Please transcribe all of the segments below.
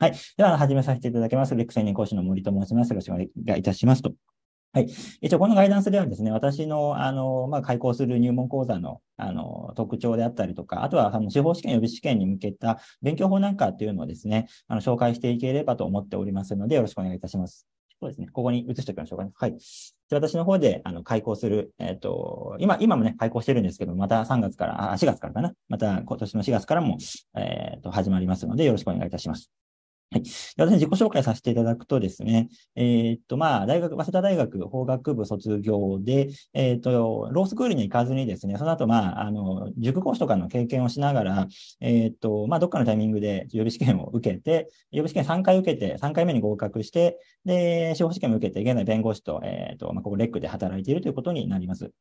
はい。では、始めさせていただきます。レック専任講師の森と申します。よろしくお願いいたしますと。はい。一応、このガイダンスではですね、私の、あの、まあ、開講する入門講座の、あの、特徴であったりとか、あとは、あの、司法試験予備試験に向けた勉強法なんかっていうのをですね、あの、紹介していければと思っておりますので、よろしくお願いいたします。そうですね。ここに移しておきましょうかね。はい。で私の方で、あの、開講する、えっ、ー、と、今、今もね、開講してるんですけど、また3月から、あ、4月からかな。また、今年の4月からも、えっ、ー、と、始まりますので、よろしくお願いいたします。はい。私、自己紹介させていただくとですね、えー、っと、まあ、大学、早稲田大学法学部卒業で、えー、っと、ロースクールに行かずにですね、その後、まあ、あの、塾講師とかの経験をしながら、えー、っと、まあ、どっかのタイミングで予備試験を受けて、予備試験3回受けて、3回目に合格して、で、司法試験も受けて、現在弁護士と、えっと、まあ、ここレックで働いているということになります。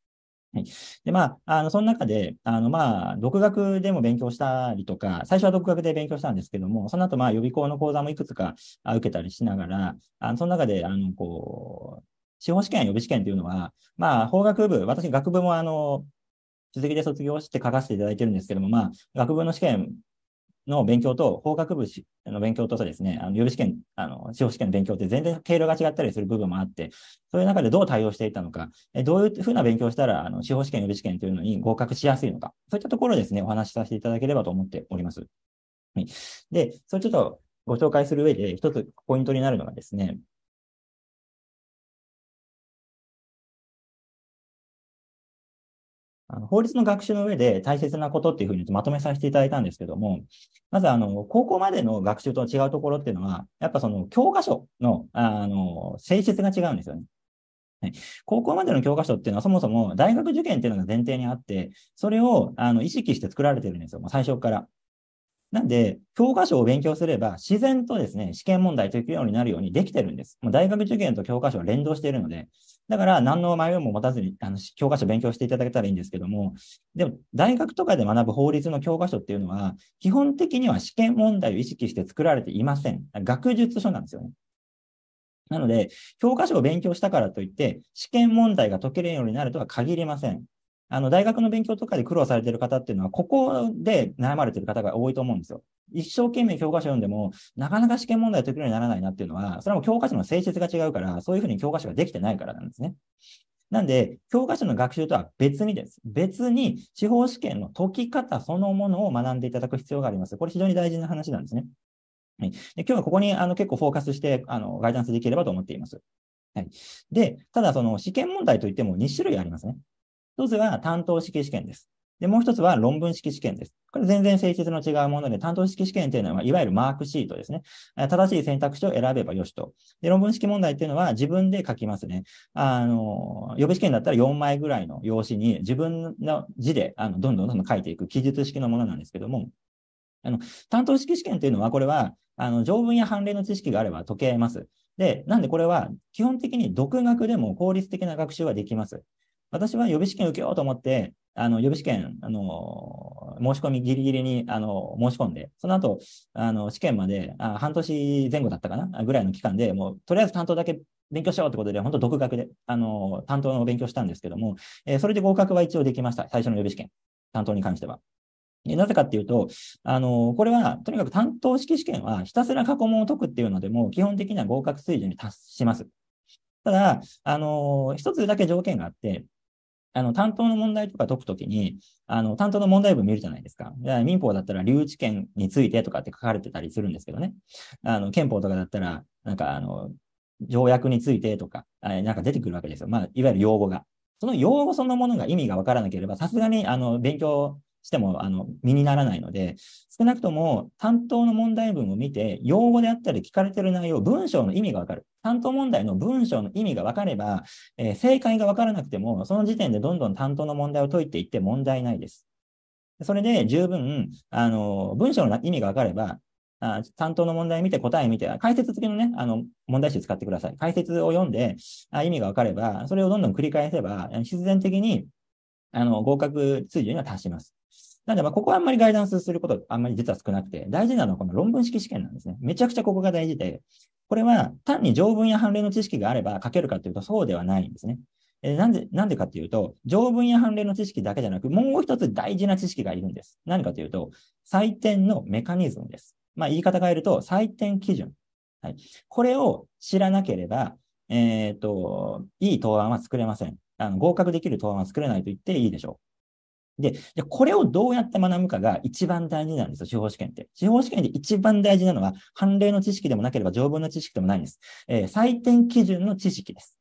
はい。で、まあ、あの、その中で、あの、まあ、独学でも勉強したりとか、最初は独学で勉強したんですけども、その後、まあ、予備校の講座もいくつか受けたりしながら、あの、その中で、あの、こう、司法試験、予備試験というのは、まあ、法学部、私、学部も、あの、主席で卒業して書かせていただいてるんですけども、まあ、学部の試験の勉強と、法学部の勉強とですね、あの、予備試験、あの、司法試験の勉強って全然経路が違ったりする部分もあって、そういう中でどう対応していったのか、えどういうふうな勉強をしたら、あの、司法試験、予備試験というのに合格しやすいのか、そういったところですね、お話しさせていただければと思っております。はい。で、それちょっとご紹介する上で、一つポイントになるのがですね、あの法律の学習の上で大切なことっていうふうにまとめさせていただいたんですけども、まずあの、高校までの学習と違うところっていうのは、やっぱその教科書の、あの、性質が違うんですよね。はい、高校までの教科書っていうのはそもそも大学受験っていうのが前提にあって、それをあの意識して作られてるんですよ、もう最初から。なんで、教科書を勉強すれば自然とですね、試験問題解けるようになるようにできてるんです。もう大学受験と教科書は連動しているので、だから、何の迷いも持たずに、あの、教科書勉強していただけたらいいんですけども、でも、大学とかで学ぶ法律の教科書っていうのは、基本的には試験問題を意識して作られていません。学術書なんですよね。なので、教科書を勉強したからといって、試験問題が解けるようになるとは限りません。あの、大学の勉強とかで苦労されている方っていうのは、ここで悩まれている方が多いと思うんですよ。一生懸命教科書読んでも、なかなか試験問題を解くようにならないなっていうのは、それはもう教科書の性質が違うから、そういうふうに教科書ができてないからなんですね。なんで、教科書の学習とは別にです。別に、司法試験の解き方そのものを学んでいただく必要があります。これ非常に大事な話なんですね。はい、で今日はここにあの結構フォーカスしてあのガイダンスできればと思っています。はい、で、ただその試験問題といっても2種類ありますね。一つは担当式試験です。で、もう一つは論文式試験です。これ全然性質の違うもので、担当式試験というのは、いわゆるマークシートですね。正しい選択肢を選べばよしと。で、論文式問題っていうのは自分で書きますね。あの、予備試験だったら4枚ぐらいの用紙に自分の字で、あの、どんどんどんどん書いていく記述式のものなんですけども、あの、担当式試験というのは、これは、あの、条文や判例の知識があれば解けます。で、なんでこれは、基本的に独学でも効率的な学習はできます。私は予備試験受けようと思って、あの、予備試験、あの、申し込みギリギリに、あの、申し込んで、その後、あの、試験まで、あ半年前後だったかなぐらいの期間で、もう、とりあえず担当だけ勉強しようってことで、本当独学で、あの、担当の勉強したんですけども、えー、それで合格は一応できました。最初の予備試験、担当に関しては。なぜかっていうと、あの、これは、とにかく担当式試験は、ひたすら過去問を解くっていうのでも、基本的には合格水準に達します。ただ、あの、一つだけ条件があって、あの、担当の問題とか解くときに、あの、担当の問題文見るじゃないですか。民法だったら留置権についてとかって書かれてたりするんですけどね。あの、憲法とかだったら、なんかあの、条約についてとか、なんか出てくるわけですよ。まあ、いわゆる用語が。その用語そのものが意味がわからなければ、さすがに、あの、勉強してもあの身にならないので、少なくとも担当の問題文を見て、用語であったり聞かれてる内容、文章の意味がわかる。担当問題の文章の意味がわかれば、えー、正解がわからなくても、その時点でどんどん担当の問題を解いていって問題ないです。それで十分、あの、文章の意味がわかれば、あ担当の問題見て答え見て、解説付きのね、あの、問題集使ってください。解説を読んで、あ意味がわかれば、それをどんどん繰り返せば、必然的に、あの、合格水準には達します。なんで、まここはあんまりガイダンスすることあんまり実は少なくて、大事なのはこの論文式試験なんですね。めちゃくちゃここが大事で、これは単に条文や判例の知識があれば書けるかというとそうではないんですね。えなんで、なんでかっていうと、条文や判例の知識だけじゃなく、もう一つ大事な知識がいるんです。何かというと、採点のメカニズムです。まあ、言い方変えると、採点基準。はい。これを知らなければ、えっ、ー、と、いい答案は作れません。あの合格できる答案は作れないと言っていいでしょう。で、これをどうやって学ぶかが一番大事なんですよ、司法試験って。司法試験で一番大事なのは、判例の知識でもなければ条文の知識でもないんです。えー、採点基準の知識です。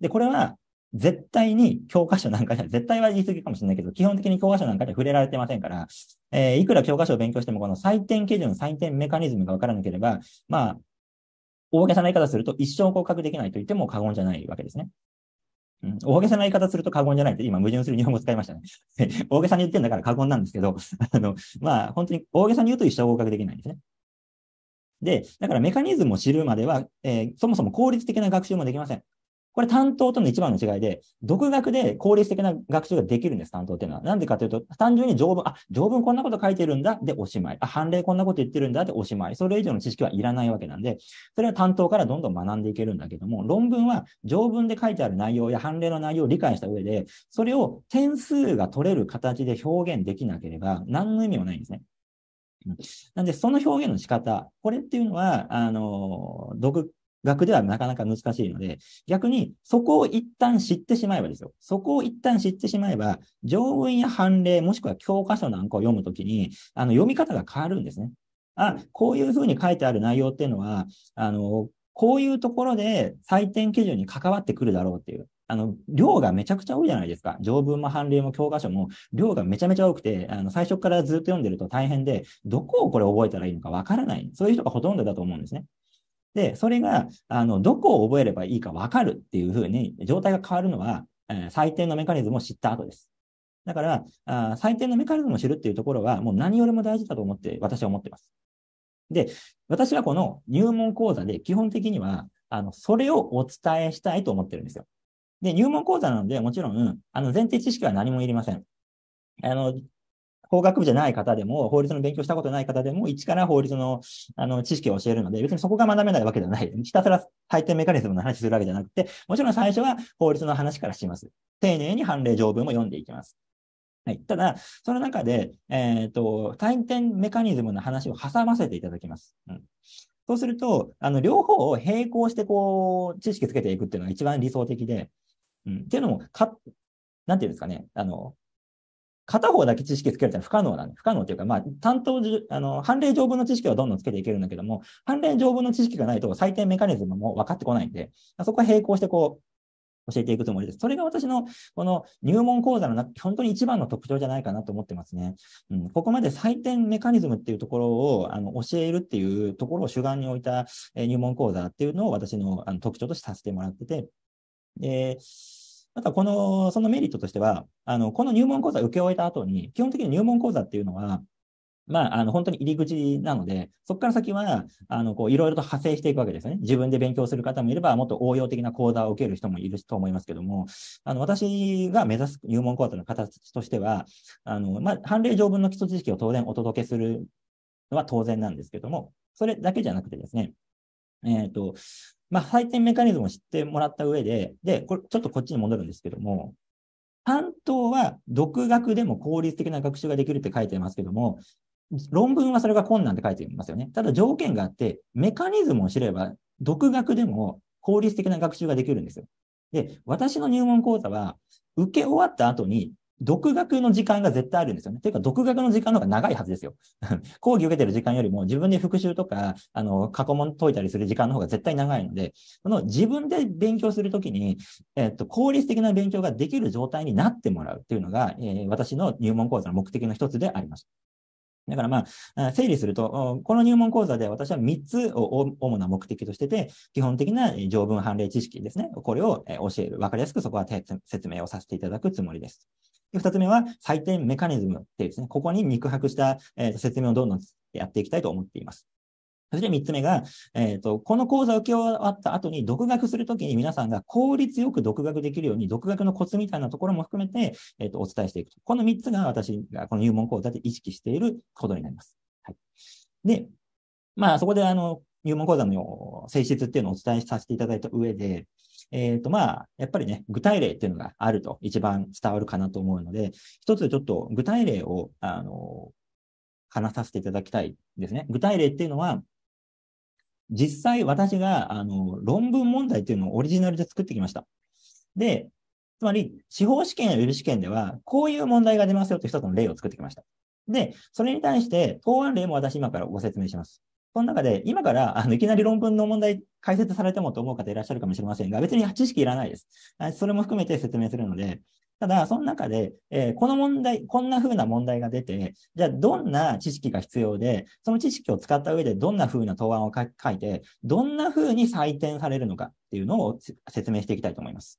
で、これは、絶対に教科書なんかじゃ、絶対は言い過ぎかもしれないけど、基本的に教科書なんかで触れられてませんから、えー、いくら教科書を勉強しても、この採点基準、採点メカニズムがわからなければ、まあ、大げさな言い方すると一生合格できないと言っても過言じゃないわけですね。うん、大げさな言い方すると過言じゃないって、今矛盾する日本語使いましたね。大げさに言ってんだから過言なんですけど、あの、まあ、本当に大げさに言うと一生合格できないんですね。で、だからメカニズムを知るまでは、えー、そもそも効率的な学習もできません。これ担当との一番の違いで、独学で効率的な学習ができるんです、担当っていうのは。なんでかというと、単純に条文、あ、条文こんなこと書いてるんだ、でおしまい。あ、判例こんなこと言ってるんだ、でおしまい。それ以上の知識はいらないわけなんで、それは担当からどんどん学んでいけるんだけども、論文は条文で書いてある内容や判例の内容を理解した上で、それを点数が取れる形で表現できなければ、何の意味もないんですね。なんで、その表現の仕方、これっていうのは、あの、独額ではなかなか難しいので、逆にそこを一旦知ってしまえばですよ。そこを一旦知ってしまえば、条文や判例、もしくは教科書なんかを読むときに、あの、読み方が変わるんですね。あ、こういうふうに書いてある内容っていうのは、あの、こういうところで採点基準に関わってくるだろうっていう。あの、量がめちゃくちゃ多いじゃないですか。条文も判例も教科書も、量がめちゃめちゃ多くて、あの、最初からずっと読んでると大変で、どこをこれ覚えたらいいのかわからない。そういう人がほとんどだと思うんですね。で、それが、あの、どこを覚えればいいかわかるっていうふうに、状態が変わるのは、えー、最のメカニズムを知った後です。だから、あ採点のメカニズムを知るっていうところは、もう何よりも大事だと思って、私は思ってます。で、私はこの入門講座で基本的には、あの、それをお伝えしたいと思ってるんですよ。で、入門講座なので、もちろん、あの、前提知識は何もいりません。あの、法学部じゃない方でも、法律の勉強したことない方でも、一から法律のあの知識を教えるので、別にそこが学べないわけではない。ひたすら回転メカニズムの話するわけじゃなくて、もちろん最初は法律の話からします。丁寧に判例条文も読んでいきます。はい。ただ、その中で、えっ、ー、と、回転メカニズムの話を挟ませていただきます。うんそうすると、あの、両方を並行して、こう、知識つけていくっていうのが一番理想的で、うん。っていうのも、か、なんていうんですかね、あの、片方だけ知識つけるって不可能なんで、不可能というか、まあ、担当じ、あの、判例条文の知識はどんどんつけていけるんだけども、判例条文の知識がないと採点メカニズムも分かってこないんで、そこは並行してこう、教えていくつもりです。それが私の、この入門講座のな、本当に一番の特徴じゃないかなと思ってますね。うん、ここまで採点メカニズムっていうところを、あの、教えるっていうところを主眼に置いた入門講座っていうのを私のあの特徴としてさせてもらってて、で、あとはこの、そのメリットとしては、あの、この入門講座を受け終えた後に、基本的に入門講座っていうのは、まあ、あの、本当に入り口なので、そこから先は、あの、こう、いろいろと派生していくわけですね。自分で勉強する方もいれば、もっと応用的な講座を受ける人もいると思いますけども、あの、私が目指す入門講座の形としては、あの、まあ、判例条文の基礎知識を当然お届けするのは当然なんですけども、それだけじゃなくてですね、えっ、ー、と、まあ、配点メカニズムを知ってもらった上で、で、これ、ちょっとこっちに戻るんですけども、担当は独学でも効率的な学習ができるって書いてますけども、論文はそれが困難って書いてますよね。ただ条件があって、メカニズムを知れば、独学でも効率的な学習ができるんですよ。で、私の入門講座は、受け終わった後に独学の時間が絶対あるんですよね。ていうか、独学の時間の方が長いはずですよ。講義受けてる時間よりも、自分で復習とか、あの、過去問解いたりする時間の方が絶対長いので、その自分で勉強するときに、えっ、と、効率的な勉強ができる状態になってもらうっていうのが、えー、私の入門講座の目的の一つであります。だからまあ、整理すると、この入門講座で私は3つを主な目的としてて、基本的な条文判例知識ですね。これを教える。わかりやすくそこは説明をさせていただくつもりです。2つ目は採点メカニズムっていうですね、ここに肉薄した説明をどんどんやっていきたいと思っています。そして三つ目が、えっ、ー、と、この講座を受け終わった後に独学するときに皆さんが効率よく独学できるように、独学のコツみたいなところも含めて、えっ、ー、と、お伝えしていくと。この三つが私がこの入門講座で意識していることになります。はい。で、まあ、そこであの、入門講座の性質っていうのをお伝えさせていただいた上で、えっ、ー、と、まあ、やっぱりね、具体例っていうのがあると一番伝わるかなと思うので、一つちょっと具体例を、あの、話させていただきたいですね。具体例っていうのは、実際私があの論文問題っていうのをオリジナルで作ってきました。で、つまり、司法試験や予備試験では、こういう問題が出ますよという一つの例を作ってきました。で、それに対して、答案例も私今からご説明します。その中で、今から、あの、いきなり論文の問題解説されてもと思う方いらっしゃるかもしれませんが、別に知識いらないです。それも含めて説明するので、ただ、その中で、えー、この問題、こんな風な問題が出て、じゃあどんな知識が必要で、その知識を使った上でどんな風な答案を書いて、どんな風に採点されるのかっていうのを説明していきたいと思います。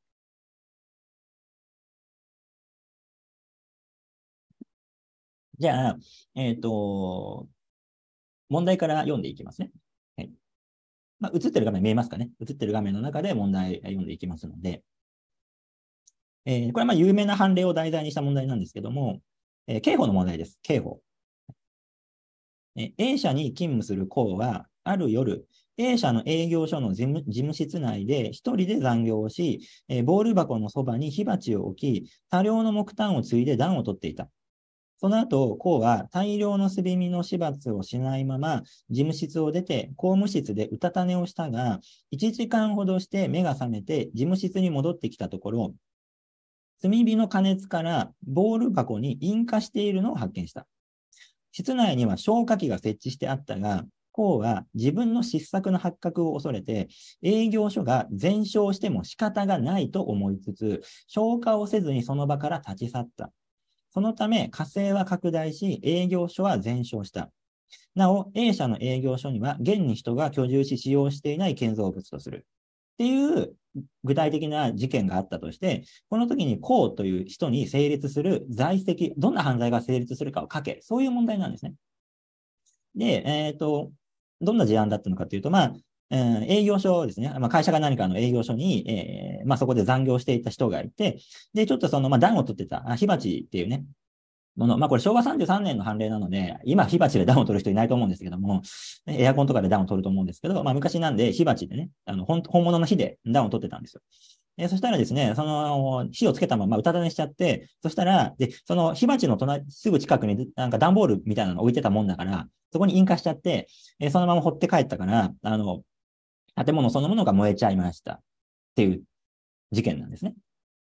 じゃあ、えっ、ー、と、問題から読んでいきますね。はい。まあ、映ってる画面見えますかね映ってる画面の中で問題読んでいきますので、えー、これはまあ有名な判例を題材にした問題なんですけども、えー、刑法の問題です。刑法。え A 社に勤務する校は、ある夜、A 社の営業所の事務室内で1人で残業をし、えボール箱のそばに火鉢を置き、多量の木炭を継いで暖を取っていた。その後、コウは大量のすり身の始末をしないまま、事務室を出て、公務室でうたた寝をしたが、1時間ほどして目が覚めて、事務室に戻ってきたところ、炭火の加熱からボール箱に引火しているのを発見した。室内には消火器が設置してあったが、校は自分の失策の発覚を恐れて、営業所が全焼しても仕方がないと思いつつ、消火をせずにその場から立ち去った。そのため、火星は拡大し、営業所は全焼した。なお、A 社の営業所には、現に人が居住し使用していない建造物とする。っていう具体的な事件があったとして、この時に公という人に成立する在籍、どんな犯罪が成立するかを書け、そういう問題なんですね。で、えっ、ー、と、どんな事案だったのかというと、まあ、えー、営業所ですね。まあ、会社が何かの営業所に、えー、まあ、そこで残業していた人がいて、で、ちょっとその、まあ、暖を取ってた、火鉢っていうね、もの、まあこれ昭和33年の判例なので、今火鉢で暖を取る人いないと思うんですけども、エアコンとかで暖を取ると思うんですけど、まあ昔なんで火鉢でね、あの本本物の火で暖を取ってたんですよ。えそしたらですね、その火をつけたままうたた寝しちゃって、そしたら、で、その火鉢の隣、すぐ近くになんか段ボールみたいなの置いてたもんだから、そこに引火しちゃって、えそのまま掘って帰ったから、あの、建物そのものが燃えちゃいましたっていう事件なんですね。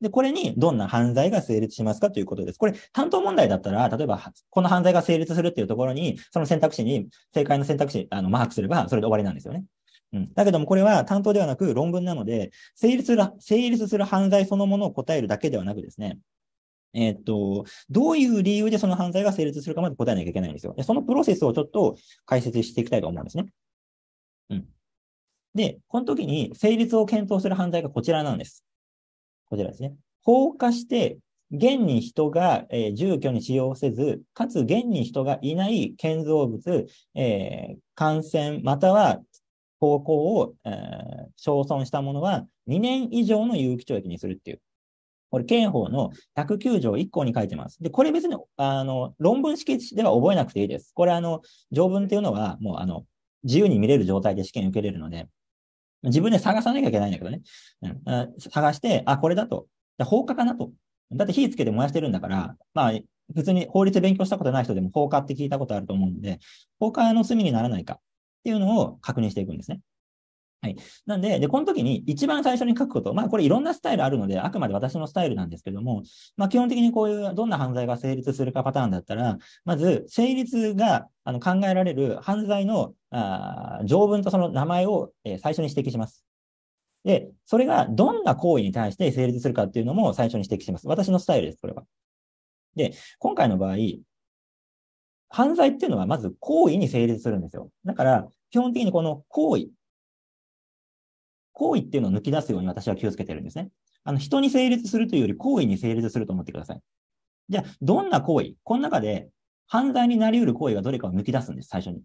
で、これにどんな犯罪が成立しますかということです。これ、担当問題だったら、例えば、この犯罪が成立するっていうところに、その選択肢に、正解の選択肢、あの、マークすれば、それで終わりなんですよね。うん。だけども、これは担当ではなく論文なので、成立する、成立する犯罪そのものを答えるだけではなくですね、えっと、どういう理由でその犯罪が成立するかまで答えなきゃいけないんですよ。で、そのプロセスをちょっと解説していきたいと思うんですね。うん。で、この時に成立を検討する犯罪がこちらなんです。こちらですね。放火して、現に人が、えー、住居に使用せず、かつ現に人がいない建造物、えー、感染、または方向を、えー、焼損したものは2年以上の有期懲役にするっていう。これ、刑法の109条1項に書いてます。で、これ別に、あの、論文式では覚えなくていいです。これ、あの、条文っていうのは、もう、あの、自由に見れる状態で試験受けれるので、自分で探さなきゃいけないんだけどね。うん、探して、あ、これだと。放火かなと。だって火つけて燃やしてるんだから、まあ、普通に法律勉強したことない人でも放火って聞いたことあると思うんで、放火の罪にならないかっていうのを確認していくんですね。はい。なんで、で、この時に一番最初に書くこと、まあこれいろんなスタイルあるので、あくまで私のスタイルなんですけども、まあ基本的にこういうどんな犯罪が成立するかパターンだったら、まず成立があの考えられる犯罪のあ条文とその名前を、え最初に指摘します。で、それがどんな行為に対して成立するかっていうのも最初に指摘します。私のスタイルです、これは。で、今回の場合、犯罪っていうのはまず行為に成立するんですよ。だから、基本的にこの行為行為っていうのを抜き出すように私は気をつけてるんですね。あの、人に成立するというより行為に成立すると思ってください。じゃあ、どんな行為この中で犯罪になり得る行為がどれかを抜き出すんです、最初に。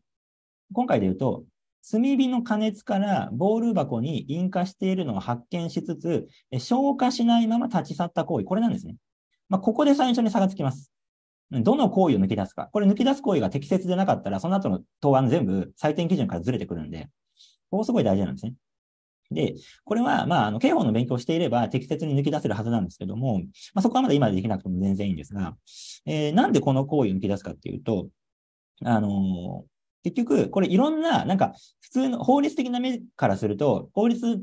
今回で言うと、炭火の加熱からボール箱に引火しているのを発見しつつ、消火しないまま立ち去った行為、これなんですね。まあ、ここで最初に差がつきます。どの行為を抜き出すか。これ抜き出す行為が適切でなかったら、その後の答案全部採点基準からずれてくるんで、ここすごい大事なんですね。で、これは、まあ、あの、刑法の勉強していれば適切に抜き出せるはずなんですけども、まあ、そこはまだ今できなくても全然いいんですが、えー、なんでこの行為を抜き出すかっていうと、あのー、結局、これいろんな、なんか、普通の法律的な目からすると、法律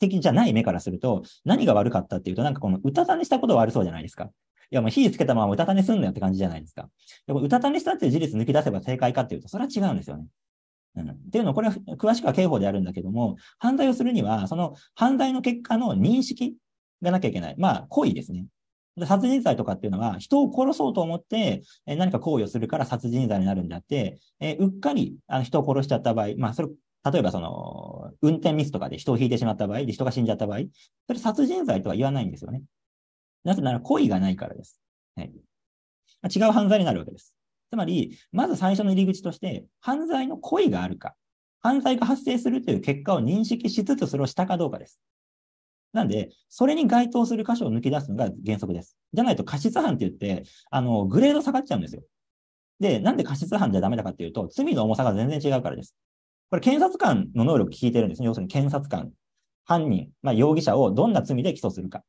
的じゃない目からすると、何が悪かったっていうと、なんかこの、うたた寝したことは悪そうじゃないですか。いや、もう火つけたままうたた寝すんのよって感じじゃないですか。でも、うたた寝したって事実抜き出せば正解かっていうと、それは違うんですよね。うん、っていうのを、これは詳しくは刑法であるんだけども、犯罪をするには、その犯罪の結果の認識がなきゃいけない。まあ、故意ですね。殺人罪とかっていうのは、人を殺そうと思って、え何か行為をするから殺人罪になるんであって、えうっかりあの人を殺しちゃった場合、まあ、それ、例えばその、運転ミスとかで人を引いてしまった場合、で人が死んじゃった場合、それ殺人罪とは言わないんですよね。なぜなら故意がないからです。はい。違う犯罪になるわけです。つまり、まず最初の入り口として、犯罪の故意があるか、犯罪が発生するという結果を認識しつつ、それをしたかどうかです。なんで、それに該当する箇所を抜き出すのが原則です。じゃないと過失犯って言って、あの、グレード下がっちゃうんですよ。で、なんで過失犯じゃダメだかっていうと、罪の重さが全然違うからです。これ、検察官の能力聞いてるんですね。要するに検察官、犯人、まあ、容疑者をどんな罪で起訴するか。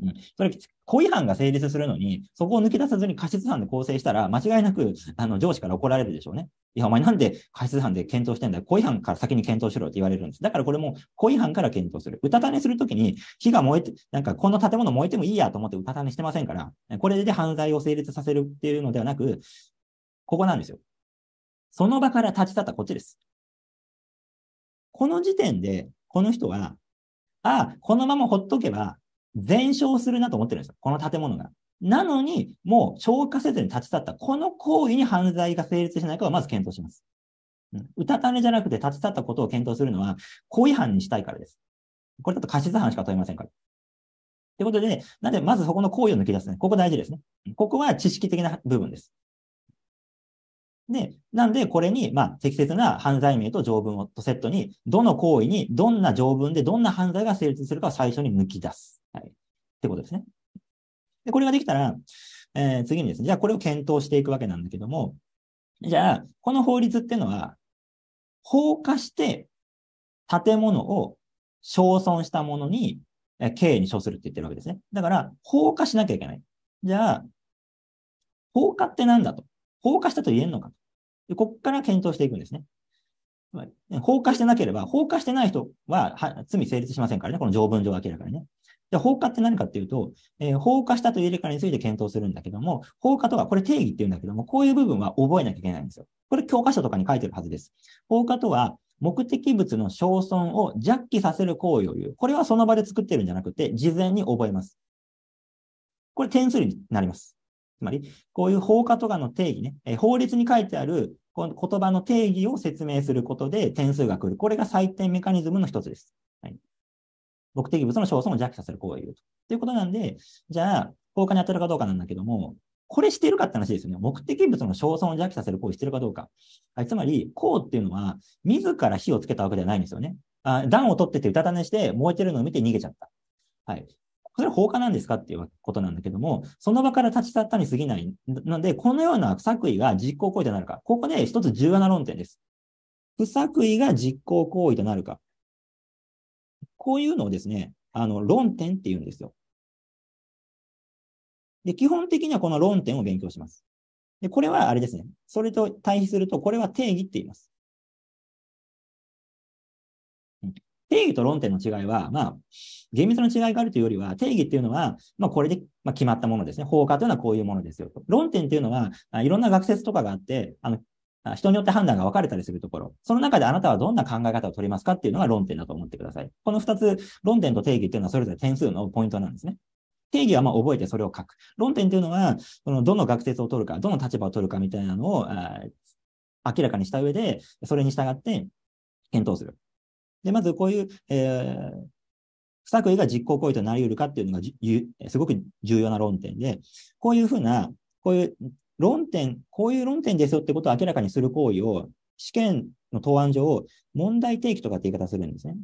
うん、それ、故意犯が成立するのに、そこを抜け出さずに過失犯で構成したら、間違いなく、あの、上司から怒られるでしょうね。いや、お前なんで過失犯で検討してんだよ。故意犯から先に検討しろって言われるんです。だからこれも故意犯から検討する。うたた寝するときに、火が燃えて、なんかこの建物燃えてもいいやと思ってうたた寝してませんから、これで犯罪を成立させるっていうのではなく、ここなんですよ。その場から立ち去ったこっちです。この時点で、この人は、ああ、このままほっとけば、全焼するなと思ってるんですよ。この建物が。なのに、もう消火せずに立ち去った、この行為に犯罪が成立しないかはまず検討します。うたた寝じゃなくて立ち去ったことを検討するのは、行為犯にしたいからです。これだと過失犯しか問いませんから。ってことで、ね、なんで、まずそこの行為を抜き出すね。ここ大事ですね。ここは知識的な部分です。で、なんで、これに、まあ、適切な犯罪名と条文をとセットに、どの行為に、どんな条文で、どんな犯罪が成立するかを最初に抜き出す。はい。ってことですね。で、これができたら、えー、次にですね、じゃあこれを検討していくわけなんだけども、じゃあ、この法律っていうのは、放火して建物を焼損したものに、え刑に処するって言ってるわけですね。だから、放火しなきゃいけない。じゃあ、放火ってなんだと。放火したと言えんのかでここから検討していくんですね。放火してなければ、放火してない人は罪成立しませんからね、この条文上明らかにね。で、放火って何かっていうと、えー、放火したという入れ替えについて検討するんだけども、放火とはこれ定義っていうんだけども、こういう部分は覚えなきゃいけないんですよ。これ教科書とかに書いてるはずです。放火とは、目的物の焼損を弱気させる行為を言う。これはその場で作ってるんじゃなくて、事前に覚えます。これ点数になります。つまり、こういう放火とかの定義ね、え法律に書いてあるこの言葉の定義を説明することで点数が来る。これが採点メカニズムの一つです。はい。目的物の焦損を弱さする行為を言うということなんで、じゃあ、放火に当たるかどうかなんだけども、これしてるかって話ですよね。目的物の焦損を弱さする行為してるかどうか。はい、つまり、こうっていうのは、自ら火をつけたわけではないんですよね。あ暖を取ってて、うたた寝して燃えてるのを見て逃げちゃった。はい。それは放火なんですかっていうことなんだけども、その場から立ち去ったに過ぎないので、このような不作為が実行行為となるか。ここで一つ重要な論点です。不作為が実行行為となるか。こういうのをですね、あの、論点って言うんですよ。で、基本的にはこの論点を勉強します。で、これはあれですね。それと対比すると、これは定義って言います。定義と論点の違いは、まあ、厳密な違いがあるというよりは、定義っていうのは、まあ、これで、まあ、決まったものですね。法課というのはこういうものですよ。論点っていうのは、いろんな学説とかがあって、あの、人によって判断が分かれたりするところ。その中であなたはどんな考え方を取りますかっていうのが論点だと思ってください。この二つ、論点と定義っていうのはそれぞれ点数のポイントなんですね。定義はまあ覚えてそれを書く。論点というのは、のどの学説を取るか、どの立場を取るかみたいなのを明らかにした上で、それに従って検討する。で、まずこういう、えー、不作為が実行行為となり得るかっていうのがすごく重要な論点で、こういうふうな、こういう論点、こういう論点ですよってことを明らかにする行為を、試験の答案上を問題提起とかって言い方するんですね。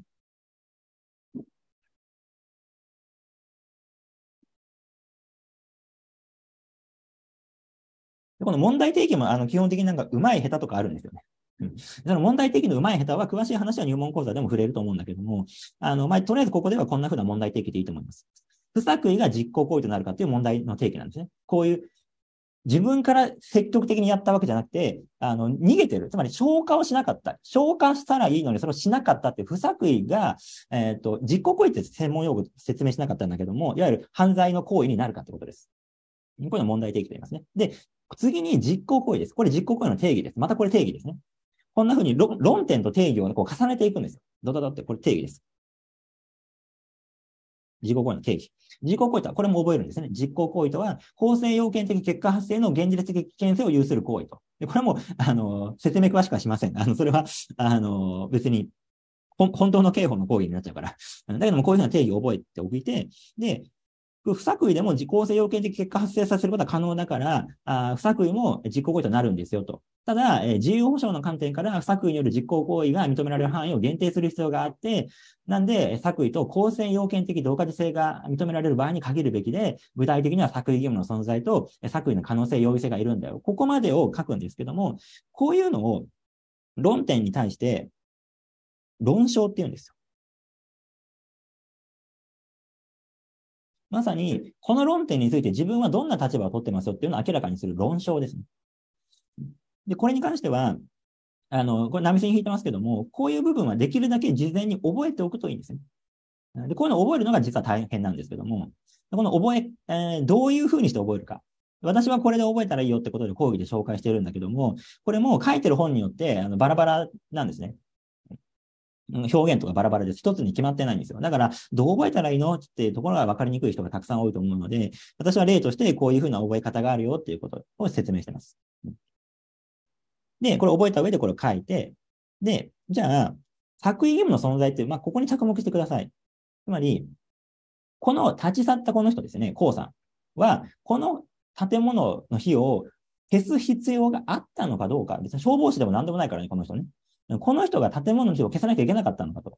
この問題提起もあの基本的になんか上手い下手とかあるんですよね。うん、その問題提起の上手い下手は、詳しい話は入門講座でも触れると思うんだけども、あの、まあ、とりあえずここではこんなふうな問題提起でいいと思います。不作為が実行行為となるかという問題の提起なんですね。こういう自分から積極的にやったわけじゃなくて、あの、逃げてる。つまり消化をしなかった。消化したらいいのに、それをしなかったって不作為が、えっ、ー、と、実行行為って専門用語説明しなかったんだけども、いわゆる犯罪の行為になるかってことです。こういうの問題提起と言いますね。で、次に実行行為です。これ実行行為の定義です。またこれ定義ですね。こんなふうに論点と定義を、こう重ねていくんですよ。ドドドって、これ定義です。自己行為の定義。自己行為とは、これも覚えるんですね。実行行為とは、構成要件的結果発生の現実的危険性を有する行為と。でこれも、あの、説明詳しくはしません。あの、それは、あの、別に、本当の刑法の講義になっちゃうから。だけども、こういうふうな定義を覚えておいて、で、不作為でも自効性要件的結果発生させることは可能だから、あ不作為も実行行為となるんですよと。ただ、えー、自由保障の観点から不作為による実行行為が認められる範囲を限定する必要があって、なんで、作為と公正要件的同化性が認められる場合に限るべきで、具体的には作為義務の存在と作為の可能性、容易性がいるんだよ。ここまでを書くんですけども、こういうのを論点に対して論証って言うんですよ。まさに、この論点について自分はどんな立場を取ってますよっていうのを明らかにする論証ですね。で、これに関しては、あの、これ波線引いてますけども、こういう部分はできるだけ事前に覚えておくといいんですね。で、こういうのを覚えるのが実は大変なんですけども、この覚え、えー、どういうふうにして覚えるか。私はこれで覚えたらいいよってことで講義で紹介してるんだけども、これも書いてる本によってあのバラバラなんですね。表現とかバラバラです。一つに決まってないんですよ。だから、どう覚えたらいいのっていうところが分かりにくい人がたくさん多いと思うので、私は例としてこういうふうな覚え方があるよっていうことを説明してます。で、これ覚えた上でこれを書いて、で、じゃあ、作為義務の存在っていう、まあ、ここに着目してください。つまり、この立ち去ったこの人ですね、こうさんは、この建物の火を消す必要があったのかどうか、別に消防士でも何でもないからね、この人ね。この人が建物の字を消さなきゃいけなかったのかと。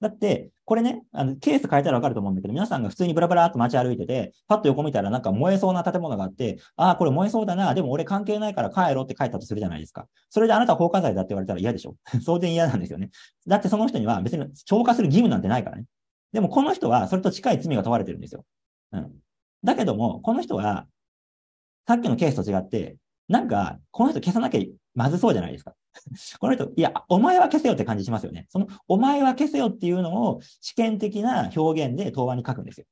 だって、これね、あのケース変えたらわかると思うんだけど、皆さんが普通にブラブラっと街歩いてて、パッと横見たらなんか燃えそうな建物があって、ああ、これ燃えそうだな、でも俺関係ないから帰ろうって書いたとするじゃないですか。それであなた放火罪だって言われたら嫌でしょ 当然嫌なんですよね。だってその人には別に超過する義務なんてないからね。でもこの人はそれと近い罪が問われてるんですよ。うん。だけども、この人は、さっきのケースと違って、なんか、この人消さなきゃまずそうじゃないですか。この人、いや、お前は消せよって感じしますよね。その、お前は消せよっていうのを試験的な表現で答案に書くんですよ。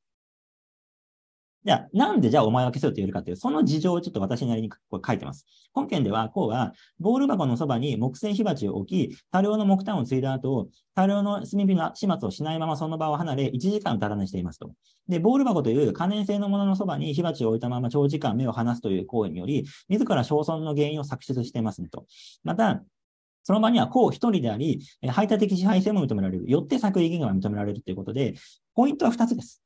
じゃあ、なんでじゃあお前は消せよって言えるかっていう、その事情をちょっと私なりにこれ書いてます。本件では、こうは、ボール箱のそばに木製火鉢を置き、多量の木炭を継いだ後、多量の炭火の始末をしないままその場を離れ、1時間たないしていますと。で、ボール箱という可燃性のもののそばに火鉢を置いたまま長時間目を離すという行為により、自ら焼損の原因を作出していますねと。また、その場にはこう一人であり、排他的支配性も認められる。よって作為義務が認められるということで、ポイントは二つです。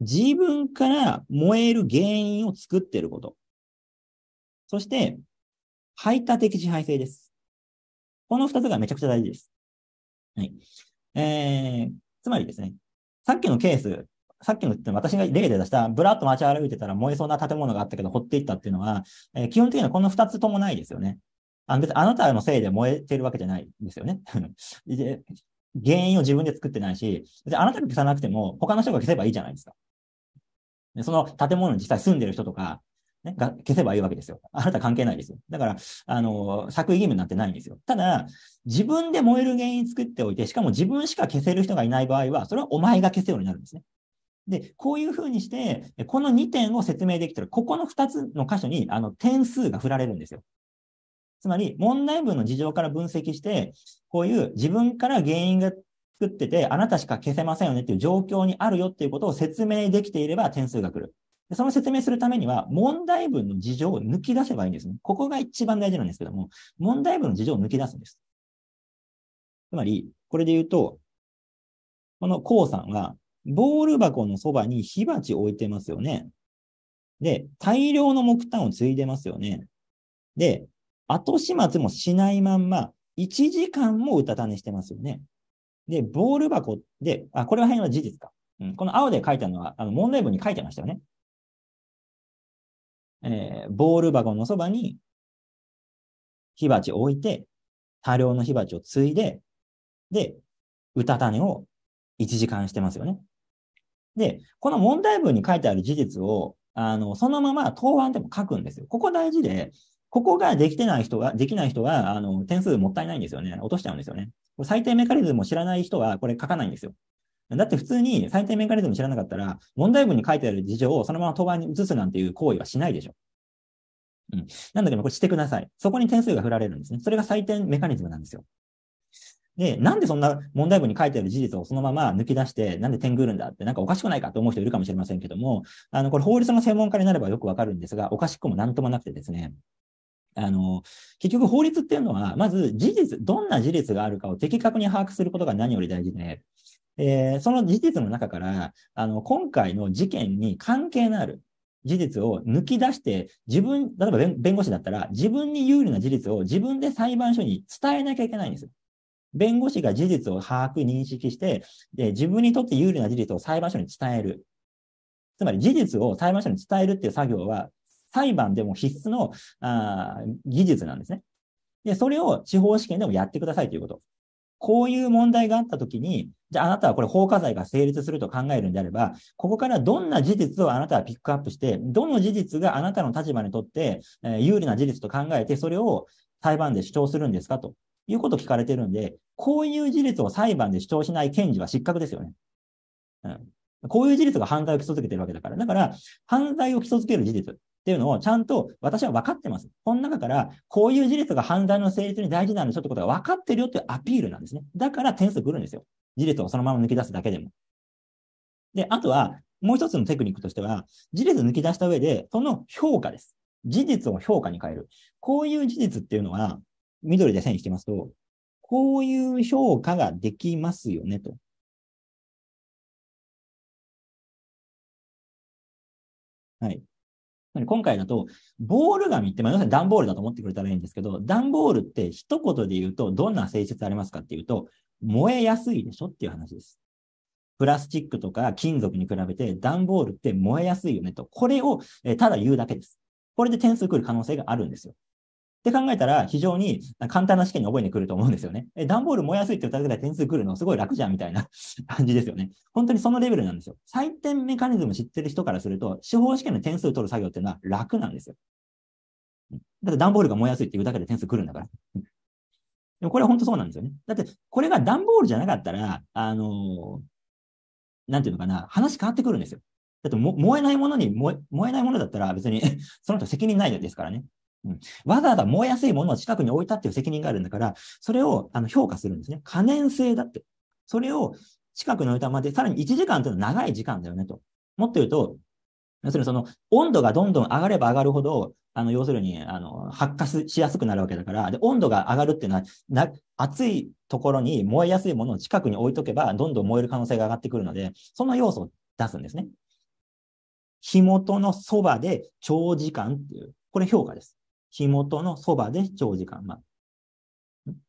自分から燃える原因を作っていること。そして、排他的支配性です。この二つがめちゃくちゃ大事です。はい。えー、つまりですね、さっきのケース、さっきの私が例で出した、ブラッと街歩いてたら燃えそうな建物があったけど掘っていったっていうのは、えー、基本的にはこの二つともないですよね。あ別にあなたのせいで燃えてるわけじゃないですよね。原因を自分で作ってないし、あなたが消さなくても他の人が消せばいいじゃないですか。その建物に実際住んでる人とか、ね、が消せばいいわけですよ。あなた関係ないですよ。だから、あの、作為義務になってないんですよ。ただ、自分で燃える原因作っておいて、しかも自分しか消せる人がいない場合は、それはお前が消せようになるんですね。で、こういうふうにして、この2点を説明できたら、ここの2つの箇所に、あの、点数が振られるんですよ。つまり、問題文の事情から分析して、こういう自分から原因が作ってて、あなたしか消せませんよねっていう状況にあるよっていうことを説明できていれば点数が来る。その説明するためには、問題文の事情を抜き出せばいいんですね。ここが一番大事なんですけども、問題文の事情を抜き出すんです。つまり、これで言うと、このコウさんは、ボール箱のそばに火鉢置いてますよね。で、大量の木炭を継いでますよね。で、後始末もしないまんま、1時間もうたた寝してますよね。で、ボール箱で、あ、これら辺は事実か。うん、この青で書いたのは、あの、問題文に書いてましたよね。えー、ボール箱のそばに火鉢を置いて、多量の火鉢を継いで、で、うたた寝を1時間してますよね。で、この問題文に書いてある事実を、あの、そのまま答案でも書くんですよ。ここ大事で、ここができてない人は、できない人は、あの、点数もったいないんですよね。落としちゃうんですよね。最低メカニズムを知らない人は、これ書かないんですよ。だって普通に最低メカニズム知らなかったら、問題文に書いてある事情をそのまま答案に移すなんていう行為はしないでしょ。うん。なんだけど、これしてください。そこに点数が振られるんですね。それが採点メカニズムなんですよ。で、なんでそんな問題文に書いてある事実をそのまま抜き出して、なんで点ぐるんだって、なんかおかしくないかと思う人いるかもしれませんけども、あの、これ法律の専門家になればよくわかるんですが、おかしくもなんともなくてですね、あの、結局法律っていうのは、まず事実、どんな事実があるかを的確に把握することが何より大事で、えー、その事実の中から、あの、今回の事件に関係のある事実を抜き出して、自分、例えば弁護士だったら、自分に有利な事実を自分で裁判所に伝えなきゃいけないんですよ。弁護士が事実を把握、認識して、で、自分にとって有利な事実を裁判所に伝える。つまり事実を裁判所に伝えるっていう作業は、裁判でも必須のあ技術なんですね。で、それを司法試験でもやってくださいということ。こういう問題があったときに、じゃああなたはこれ放火罪が成立すると考えるんであれば、ここからどんな事実をあなたはピックアップして、どの事実があなたの立場にとって、えー、有利な事実と考えて、それを裁判で主張するんですかということを聞かれてるんで、こういう事実を裁判で主張しない検事は失格ですよね。うん、こういう事実が犯罪を基礎づけてるわけだから。だから、犯罪を基礎づける事実。っていうのをちゃんと私は分かってます。この中から、こういう事実が犯罪の成立に大事なんでしょってことが分かってるよっていうアピールなんですね。だから点数来るんですよ。事実をそのまま抜き出すだけでも。で、あとは、もう一つのテクニックとしては、事実抜き出した上で、その評価です。事実を評価に変える。こういう事実っていうのは、緑で線引きますと、こういう評価ができますよね、と。はい。今回だと、ボール紙って、まあ、要するに段ボールだと思ってくれたらいいんですけど、段ボールって一言で言うと、どんな性質ありますかっていうと、燃えやすいでしょっていう話です。プラスチックとか金属に比べて、段ボールって燃えやすいよねと。これを、えただ言うだけです。これで点数来る可能性があるんですよ。って考えたら、非常に簡単な試験に覚えてくると思うんですよね。え、段ボール燃やすいってっうぐらい点数くるのすごい楽じゃんみたいな 感じですよね。本当にそのレベルなんですよ。採点メカニズム知ってる人からすると、司法試験の点数取る作業っていうのは楽なんですよ。だって段ボールが燃やすいって言うだけで点数くるんだから。でもこれは本当そうなんですよね。だって、これが段ボールじゃなかったら、あのー、なんていうのかな、話変わってくるんですよ。だって燃えないものに燃え、燃えないものだったら別に その人責任ないですからね。わざわざ燃えやすいものを近くに置いたっていう責任があるんだから、それをあの評価するんですね。可燃性だって。それを近くに置いたまで、さらに1時間というのは長い時間だよねと。もっと言うと、要するにその温度がどんどん上がれば上がるほど、あの、要するに、あの、発火しやすくなるわけだから、で、温度が上がるっていうのは、な、熱いところに燃えやすいものを近くに置いとけば、どんどん燃える可能性が上がってくるので、その要素を出すんですね。火元のそばで長時間っていう、これ評価です。火元のそばで長時間、ま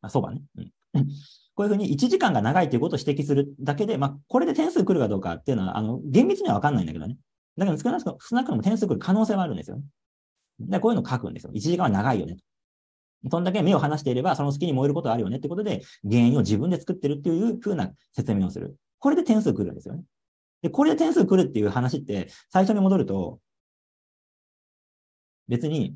あ、そばね。うん こういうふうに1時間が長いということを指摘するだけで、まあ、これで点数来るかどうかっていうのは、あの、厳密にはわかんないんだけどね。だけど、少なくとも、少なくとも点数来る可能性はあるんですよね。で、こういうのを書くんですよ。1時間は長いよね。そんだけ目を離していれば、その隙に燃えることはあるよねってことで、原因を自分で作ってるっていうふうな説明をする。これで点数来るんですよね。で、これで点数来るっていう話って、最初に戻ると、別に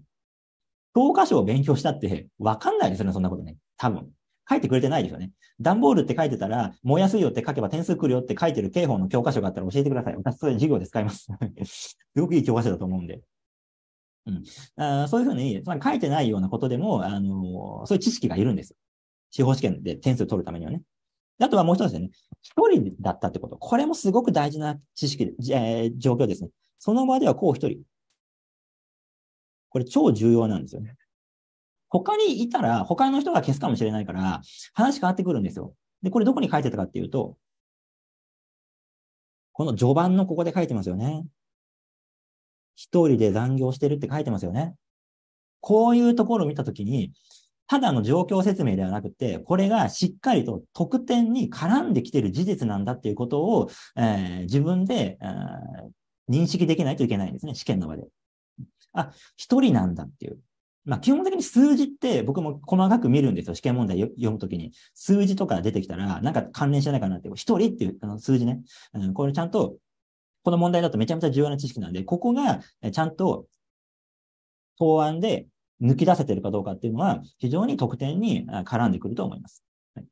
教科書を勉強したってわかんないですよね、そんなことね。多分。書いてくれてないですよね。段ボールって書いてたら、燃やすいよって書けば点数来るよって書いてる刑法の教科書があったら教えてください。私それ授業で使います。すごくいい教科書だと思うんで。うん、あそういうふうに、つまり書いてないようなことでも、あのー、そういう知識がいるんです司法試験で点数取るためにはね。あとはもう一つですね。一人だったってこと。これもすごく大事な知識、えー、状況ですね。その場ではこう一人。これ超重要なんですよね。他にいたら、他の人が消すかもしれないから、話変わってくるんですよ。で、これどこに書いてたかっていうと、この序盤のここで書いてますよね。一人で残業してるって書いてますよね。こういうところを見たときに、ただの状況説明ではなくて、これがしっかりと特典に絡んできてる事実なんだっていうことを、えー、自分で、えー、認識できないといけないんですね、試験の場で。あ、一人なんだっていう。まあ、基本的に数字って僕も細かく見るんですよ。試験問題読むときに。数字とか出てきたら、なんか関連してないかなって。一人っていうあの数字ね。うん、これちゃんと、この問題だとめちゃめちゃ重要な知識なんで、ここがちゃんと答案で抜き出せてるかどうかっていうのは、非常に得点に絡んでくると思います。はい、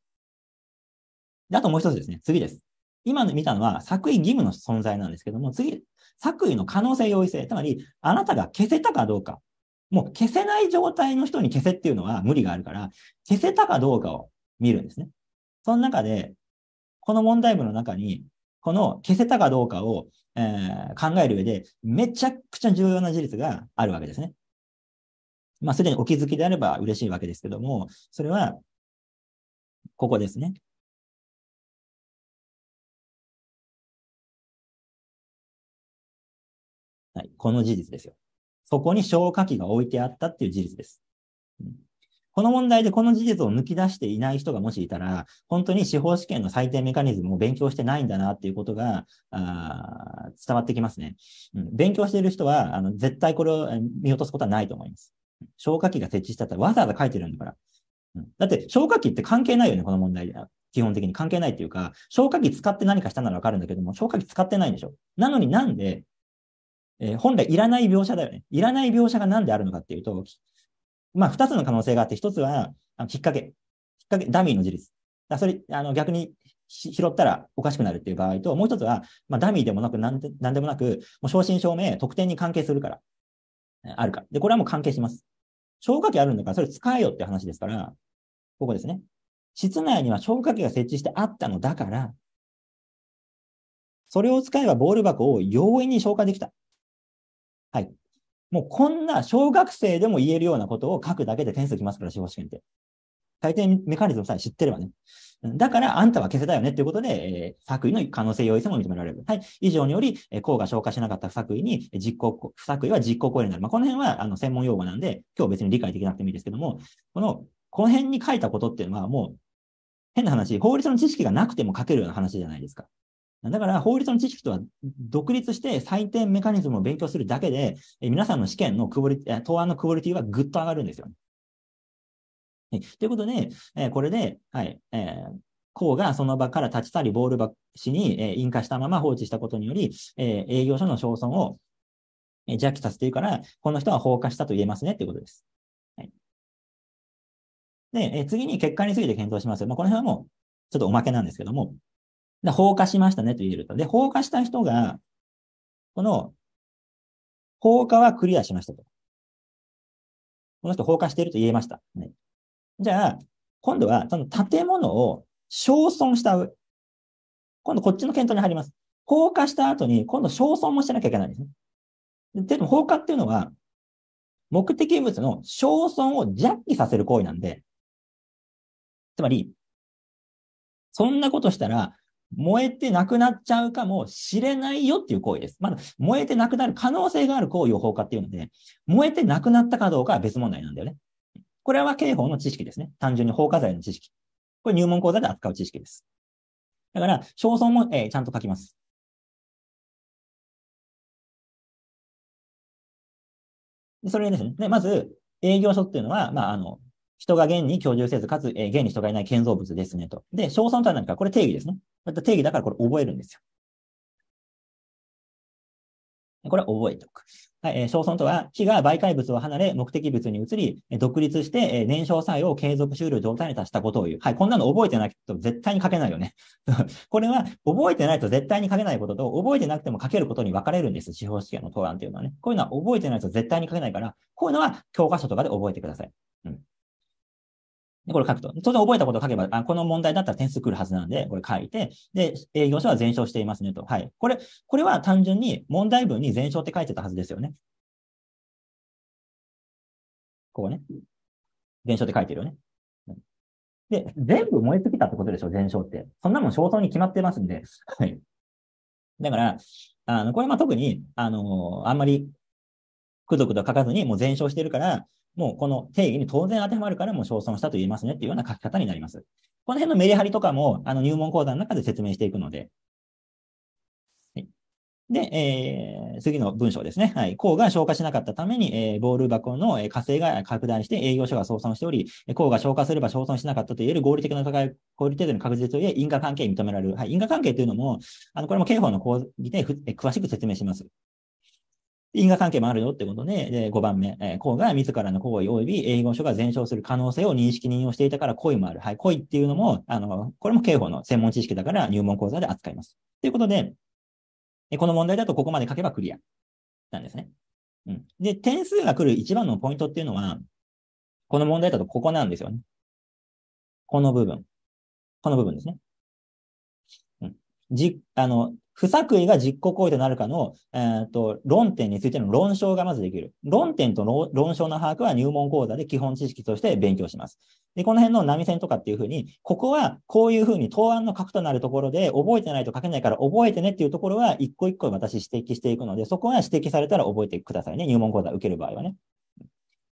あともう一つですね。次です。今見たのは作為義務の存在なんですけども、次、作為の可能性容易性。つまり、あなたが消せたかどうか。もう消せない状態の人に消せっていうのは無理があるから、消せたかどうかを見るんですね。その中で、この問題文の中に、この消せたかどうかを、えー、考える上で、めちゃくちゃ重要な事実があるわけですね。まあ、すでにお気づきであれば嬉しいわけですけども、それは、ここですね。この事実ですよ。そこに消火器が置いてあったっていう事実です。この問題でこの事実を抜き出していない人がもしいたら、本当に司法試験の採点メカニズムを勉強してないんだなっていうことが、あ伝わってきますね、うん。勉強している人は、あの、絶対これを見落とすことはないと思います。消火器が設置したっらわざわざ書いてるんだから。うん、だって、消火器って関係ないよね、この問題で。基本的に関係ないっていうか、消火器使って何かしたならわかるんだけども、消火器使ってないんでしょ。なのになんでえー、本来いらない描写だよね。いらない描写が何であるのかっていうと、まあ、二つの可能性があって、一つは、あのきっかけ。きっかけ、ダミーの事実。だそれ、あの、逆に拾ったらおかしくなるっていう場合と、もう一つは、まあ、ダミーでもなく、なんでなんでもなく、もう正真正銘、得点に関係するから、あるか。で、これはもう関係します。消火器あるんだから、それ使えよって話ですから、ここですね。室内には消火器が設置してあったのだから、それを使えばボール箱を容易に消火できた。はい。もうこんな小学生でも言えるようなことを書くだけで点数きますから、司法試験って。回転メカニズムさえ知ってればね。だからあんたは消せたよねっていうことで、えー、作為の可能性容易性も認められる。はい。以上により、えー、項が消化しなかった不作為に、実行、不作為は実行行為になる。まあ、この辺は、あの、専門用語なんで、今日別に理解できなくてもいいですけども、この、この辺に書いたことっていうのはもう、変な話、法律の知識がなくても書けるような話じゃないですか。だから法律の知識とは独立して採点メカニズムを勉強するだけで、え皆さんの試験のクオリティ、答案のクオリティはぐっと上がるんですよ、はい、ということで、えー、これで、はい、えーうがその場から立ち去り、ボールばしに、えー、引火したまま放置したことにより、えー、営業所の商損を、えー、弱気させているから、この人は放火したと言えますねっていうことです。はい、で、えー、次に結果について検討します。まあ、この辺はもう、ちょっとおまけなんですけども、で放火しましたねと言えると。で、放火した人が、この、放火はクリアしましたと。この人放火していると言えました。ね、じゃあ、今度は、その建物を焼損した上、今度こっちの検討に入ります。放火した後に、今度焼損もしなきゃいけないんですね。で、でも放火っていうのは、目的物の焼損をジャッキさせる行為なんで、つまり、そんなことしたら、燃えてなくなっちゃうかもしれないよっていう行為です。まだ燃えてなくなる可能性がある行為を放火っていうので、燃えてなくなったかどうかは別問題なんだよね。これは刑法の知識ですね。単純に放火罪の知識。これ入門講座で扱う知識です。だから、焦燥も、えー、ちゃんと書きます。それですね。で、まず、営業所っていうのは、まあ、あの、人が現に居住せず、かつ、えー、現に人がいない建造物ですねと。で、詳細とは何か、これ定義ですね。った定義だからこれ覚えるんですよ。これ覚えておく。はい、えー、小村とは、火が媒介物を離れ、目的物に移り、独立して、えー、燃焼作用を継続終了状態に達したことを言う。はい、こんなの覚えてないと絶対に書けないよね。これは、覚えてないと絶対に書けないことと、覚えてなくても書けることに分かれるんです。司法試験の答案っていうのはね。こういうのは覚えてないと絶対に書けないから、こういうのは教科書とかで覚えてください。うん。で、これ書くと。当然覚えたことを書けば、あこの問題だったら点数来るはずなんで、これ書いて、で、営業所は全勝していますねと。はい。これ、これは単純に問題文に全勝って書いてたはずですよね。ここね。全勝って書いてるよね。で、全部燃え尽きたってことでしょ、全勝って。そんなもん焦燥に決まってますんで。はい。だから、あの、これまあ特に、あのー、あんまりくどくど書かずに、もう全焼してるから、もうこの定義に当然当てはまるから、もう称賛したと言えますねっていうような書き方になります。この辺のメリハリとかも、あの入門講座の中で説明していくので。はい、で、えー、次の文章ですね。はい。項が消化しなかったために、えー、ボール箱の火星が拡大して営業所が相損しており、項が消化すれば消損しなかったといえる合理的な高い、合理程度の確実といえ因果関係認められる。はい。因果関係というのも、あの、これも刑法の講義で詳しく説明します。因果関係もあるよってことで、で5番目、えー、公が自らの行為及び英語書が全焼する可能性を認識認用していたから故意もある。はい、故意っていうのも、あの、これも刑法の専門知識だから入門講座で扱います。ということで、この問題だとここまで書けばクリアなんですね。うん。で、点数が来る一番のポイントっていうのは、この問題だとここなんですよね。この部分。この部分ですね。うん。じ、あの、不作為が実行行為となるかの、えーと、と論点についての論証がまずできる。論点と論証の把握は入門講座で基本知識として勉強します。で、この辺の波線とかっていうふうに、ここはこういうふうに答案の核となるところで覚えてないと書けないから覚えてねっていうところは一個一個私指摘していくので、そこは指摘されたら覚えてくださいね。入門講座受ける場合はね。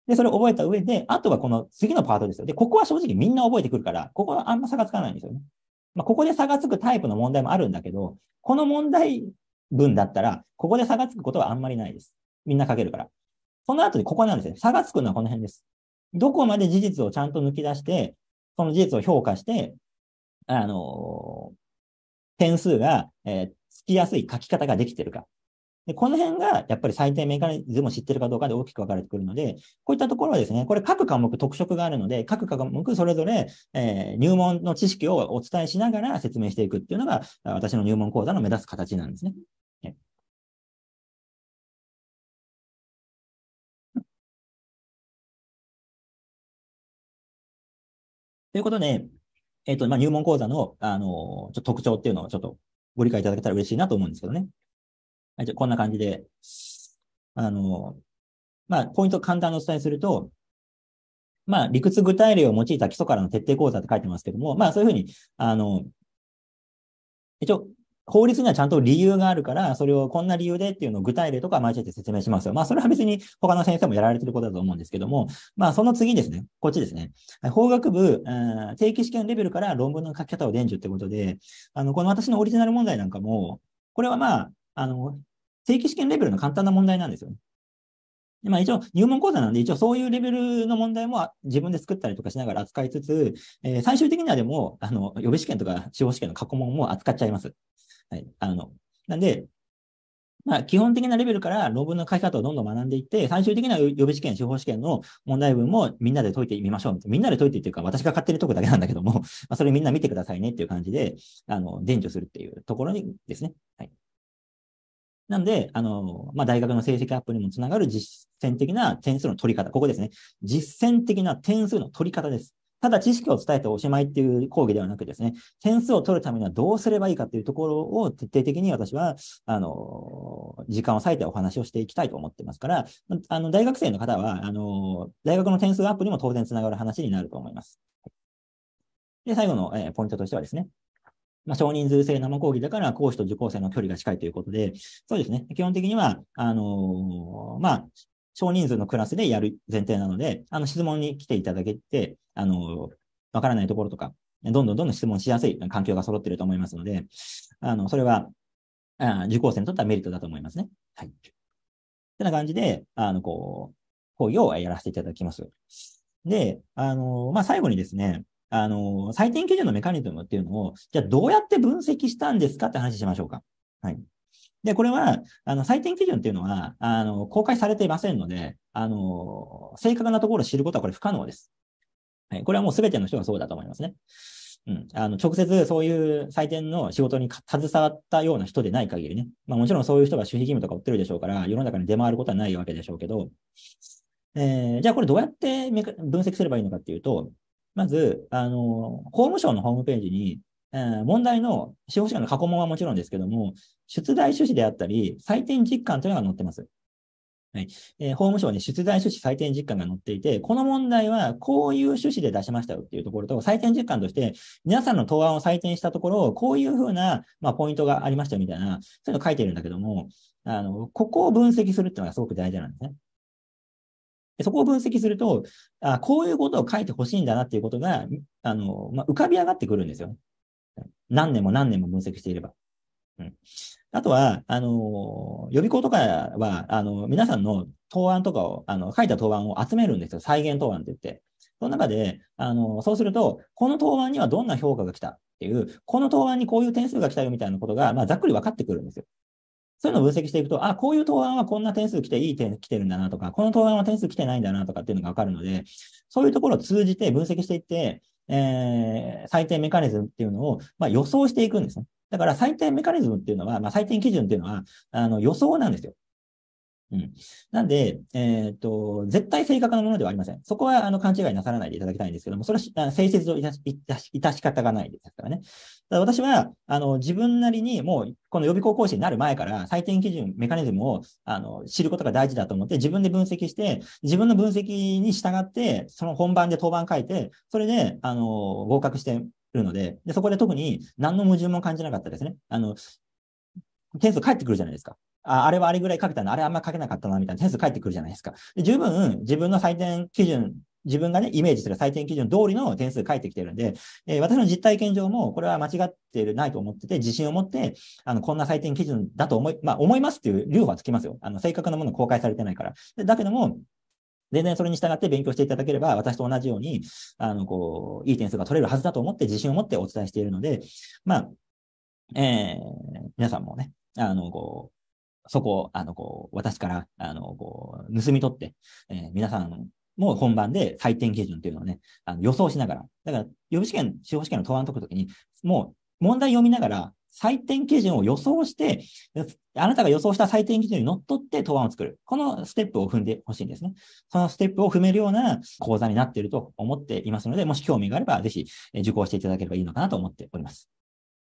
で、それを覚えた上で、あとはこの次のパートですよ。で、ここは正直みんな覚えてくるから、ここはあんま差がつかないんですよね。まあ、ここで差がつくタイプの問題もあるんだけど、この問題文だったら、ここで差がつくことはあんまりないです。みんな書けるから。その後でここなんですね。差がつくのはこの辺です。どこまで事実をちゃんと抜き出して、その事実を評価して、あのー、点数が、えー、つきやすい書き方ができてるか。で、この辺がやっぱり最低メカニズムを知ってるかどうかで大きく分かれてくるので、こういったところはですね、これ各科目特色があるので、各科目それぞれ、えー、入門の知識をお伝えしながら説明していくっていうのが、私の入門講座の目指す形なんですね。ということで、えっ、ー、と、まあ、入門講座の、あのちょっと特徴っていうのをちょっとご理解いただけたら嬉しいなと思うんですけどね。はい、じゃこんな感じで、あの、まあ、ポイント簡単にお伝えすると、まあ、理屈具体例を用いた基礎からの徹底講座って書いてますけども、まあ、そういうふうに、あの、一応、法律にはちゃんと理由があるから、それをこんな理由でっていうのを具体例とか交えて説明しますよ。まあ、それは別に他の先生もやられてることだと思うんですけども、まあ、その次ですね。こっちですね。法学部、定期試験レベルから論文の書き方を伝授ってことで、あの、この私のオリジナル問題なんかも、これはまあ、あの、定期試験レベルの簡単な問題なんですよね。まあ一応入門講座なんで、一応そういうレベルの問題も自分で作ったりとかしながら扱いつつ、えー、最終的にはでも、あの、予備試験とか司法試験の過去問も扱っちゃいます。はい。あの、なんで、まあ、基本的なレベルから論文の書き方をどんどん学んでいって、最終的な予備試験、司法試験の問題文もみんなで解いてみましょう。みんなで解いてっていうか、私が勝手に解くだけなんだけども、まあ、それみんな見てくださいねっていう感じで、あの、伝授するっていうところにですね。はい。なんで、あの、まあ、大学の成績アップにもつながる実践的な点数の取り方。ここですね。実践的な点数の取り方です。ただ知識を伝えておしまいっていう講義ではなくですね、点数を取るためにはどうすればいいかっていうところを徹底的に私は、あの、時間を割いてお話をしていきたいと思ってますから、あの、大学生の方は、あの、大学の点数アップにも当然つながる話になると思います。で、最後の、えー、ポイントとしてはですね、まあ、少人数制生講義だから講師と受講生の距離が近いということで、そうですね。基本的には、あのー、まあ、少人数のクラスでやる前提なので、あの、質問に来ていただけて、あのー、わからないところとか、どんどんどんどん質問しやすい環境が揃っていると思いますので、あの、それは、あ受講生にとってはメリットだと思いますね。はい。ってな感じで、あの、こう、講義をやらせていただきます。で、あの、まあ、最後にですね、あの、採点基準のメカニズムっていうのを、じゃあどうやって分析したんですかって話しましょうか。はい。で、これは、あの、採点基準っていうのは、あの、公開されていませんので、あの、正確なところを知ることはこれ不可能です。はい。これはもう全ての人がそうだと思いますね。うん。あの、直接そういう採点の仕事に携わったような人でない限りね。まあもちろんそういう人が守秘義務とか負ってるでしょうから、世の中に出回ることはないわけでしょうけど、えー、じゃあこれどうやって分析すればいいのかっていうと、まず、あの、法務省のホームページに、えー、問題の司法試験の過去問はもちろんですけども、出題趣旨であったり、採点実感というのが載ってます。はい。えー、法務省に出題趣旨採点実感が載っていて、この問題はこういう趣旨で出しましたよっていうところと、採点実感として、皆さんの答案を採点したところ、こういうふうな、まあ、ポイントがありましたよみたいな、そういうの書いてるんだけども、あの、ここを分析するっていうのがすごく大事なんですね。そこを分析すると、あこういうことを書いてほしいんだなっていうことが、あの、まあ、浮かび上がってくるんですよ何年も何年も分析していれば。うん、あとは、あの、予備校とかは、あの、皆さんの答案とかを、あの、書いた答案を集めるんですよ。再現答案って言って。その中で、あの、そうすると、この答案にはどんな評価が来たっていう、この答案にこういう点数が来たよみたいなことが、まあ、ざっくり分かってくるんですよ。そういうのを分析していくと、あ、こういう答案はこんな点数来ていい点来てるんだなとか、この答案は点数来てないんだなとかっていうのがわかるので、そういうところを通じて分析していって、えー、採点メカニズムっていうのを、まあ、予想していくんですね。だから採点メカニズムっていうのは、まあ、採点基準っていうのは、あの、予想なんですよ。うん。なんで、えっ、ー、と、絶対正確なものではありません。そこは、あの、勘違いなさらないでいただきたいんですけども、それは、性実をいたし、いたし、いたし方がないですからね。だから私は、あの、自分なりに、もう、この予備校講師になる前から、採点基準、メカニズムを、あの、知ることが大事だと思って、自分で分析して、自分の分析に従って、その本番で登板書いて、それで、あの、合格してるので、で、そこで特に何の矛盾も感じなかったですね。あの、点数返ってくるじゃないですか。ああれはあれぐらい書けたな、あれあんま書けなかったな、みたいな点数返ってくるじゃないですか。で十分自分の採点基準自分がね、イメージする採点基準通りの点数書いてきてるんで、えー、私の実体験上もこれは間違ってるないと思ってて、自信を持って、あの、こんな採点基準だと思い、まあ、思いますっていう量はつきますよ。あの、正確なもの公開されてないから。だけども、全然それに従って勉強していただければ、私と同じように、あの、こう、いい点数が取れるはずだと思って自信を持ってお伝えしているので、まあ、えー、皆さんもね、あの、こう、そこを、あの、こう、私から、あの、こう、盗み取って、えー、皆さんも本番で採点基準っていうのをね、あの予想しながら、だから、予備試験、司法試験の答案を解くときに、もう、問題読みながら、採点基準を予想して、あなたが予想した採点基準に則っって答案を作る。このステップを踏んでほしいんですね。そのステップを踏めるような講座になっていると思っていますので、もし興味があれば、ぜひ受講していただければいいのかなと思っております。